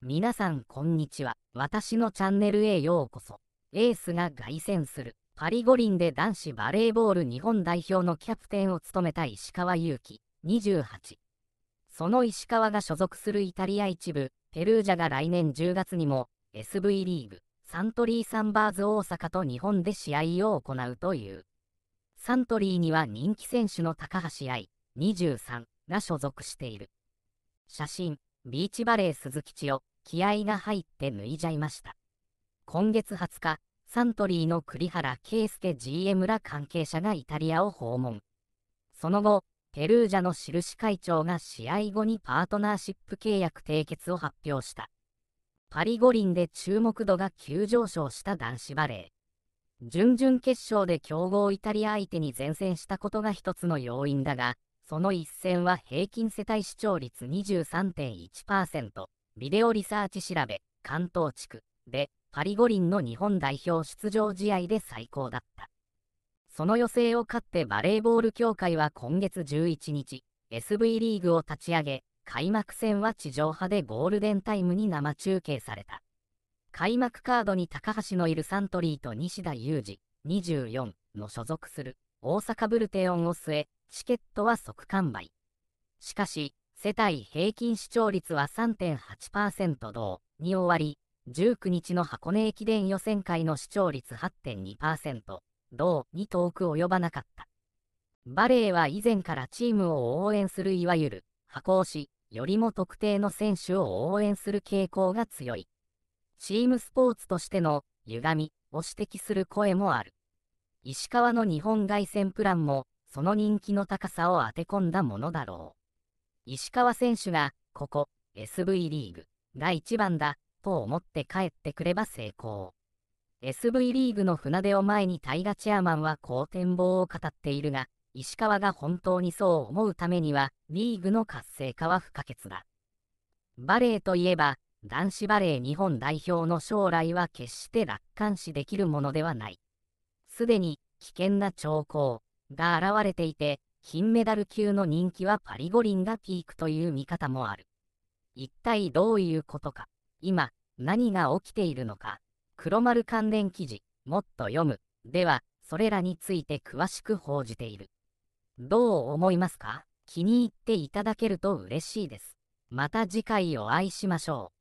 皆さんこんにちは。私のチャンネルへようこそ。エースが凱旋する。パリ五輪で男子バレーボール日本代表のキャプテンを務めた石川祐希、28。その石川が所属するイタリア一部、ペルージャが来年10月にも、SV リーグ、サントリーサンバーズ大阪と日本で試合を行うという。サントリーには人気選手の高橋愛、23が所属している。写真、ビーチバレー鈴木千代、気合が入って脱いじゃいました。今月20日、サントリーの栗原圭介 GM ら関係者がイタリアを訪問。その後、ペルージャの印会長が試合後にパートナーシップ契約締結を発表した。パリ五輪で注目度が急上昇した男子バレー。準々決勝で強豪イタリア相手に善戦したことが一つの要因だが、その一戦は平均世帯視聴率23.1%。ビデオリサーチ調べ、関東地区でパリ五輪の日本代表出場試合で最高だった。その予選を勝ってバレーボール協会は今月11日、SV リーグを立ち上げ、開幕戦は地上波でゴールデンタイムに生中継された。開幕カードに高橋のいるサントリーと西田裕二、24の所属する大阪ブルテオンを据え、チケットは即完売。しかし、世帯平均視聴率は3.8%同に終わり、19日の箱根駅伝予選会の視聴率8.2%同に遠く及ばなかった。バレーは以前からチームを応援するいわゆる箱押しよりも特定の選手を応援する傾向が強い。チームスポーツとしての歪みを指摘する声もある。石川の日本凱旋プランもその人気の高さを当て込んだものだろう。石川選手が、ここ、SV リーグ、が一番だ、と思って帰ってくれば成功。SV リーグの船出を前にタイガチェアマンは好展望を語っているが、石川が本当にそう思うためには、リーグの活性化は不可欠だ。バレーといえば、男子バレー日本代表の将来は決して楽観視できるものではない。すでに危険な兆候が現れていて、金メダル級の人気はパリ五輪がピークという見方もある。一体どういうことか、今、何が起きているのか、黒丸関連記事、もっと読む、では、それらについて詳しく報じている。どう思いますか気に入っていただけると嬉しいです。また次回お会いしましょう。